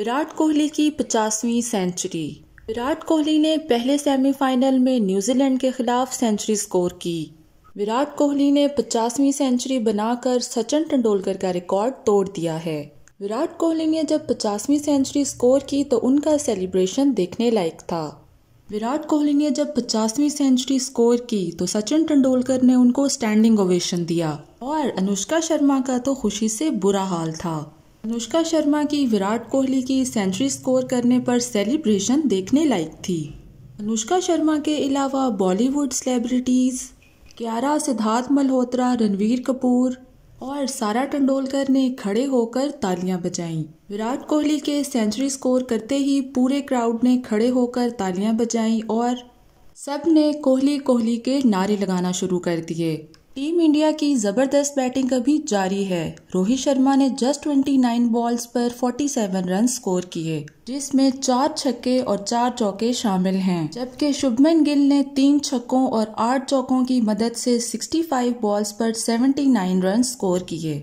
विराट कोहली की पचासवीं सेंचुरी विराट कोहली ने पहले सेमीफाइनल में न्यूजीलैंड के खिलाफ सेंचुरी स्कोर की विराट कोहली ने पचासवीं सेंचुरी बनाकर सचिन तेंदुलकर का रिकॉर्ड तोड़ दिया है विराट कोहली ने जब पचासवीं सेंचुरी स्कोर की तो उनका सेलिब्रेशन देखने लायक था विराट कोहली ने जब पचासवीं सेंचुरी स्कोर की तो सचिन तेंदुलकर ने उनको स्टैंडिंग ओवेशन दिया और अनुष्का शर्मा का तो खुशी से बुरा हाल था अनुष्का शर्मा की विराट कोहली की सेंचुरी स्कोर करने पर सेलिब्रेशन देखने लायक थी अनुष्का शर्मा के अलावा बॉलीवुड सेलिब्रिटीज़ क्यारा सिद्धार्थ मल्होत्रा रणवीर कपूर और सारा टंडोलकर ने खड़े होकर तालियां बजाईं विराट कोहली के सेंचुरी स्कोर करते ही पूरे क्राउड ने खड़े होकर तालियां बजाईं और सब ने कोहली कोहली के नारे लगाना शुरू कर दिए टीम इंडिया की जबरदस्त बैटिंग अभी जारी है रोहित शर्मा ने जस्ट 29 बॉल्स पर 47 रन स्कोर किए जिसमें चार छक्के और चार चौके शामिल हैं जबकि शुभमन गिल ने तीन छक्कों और आठ चौकों की मदद से 65 बॉल्स पर 79 रन स्कोर किए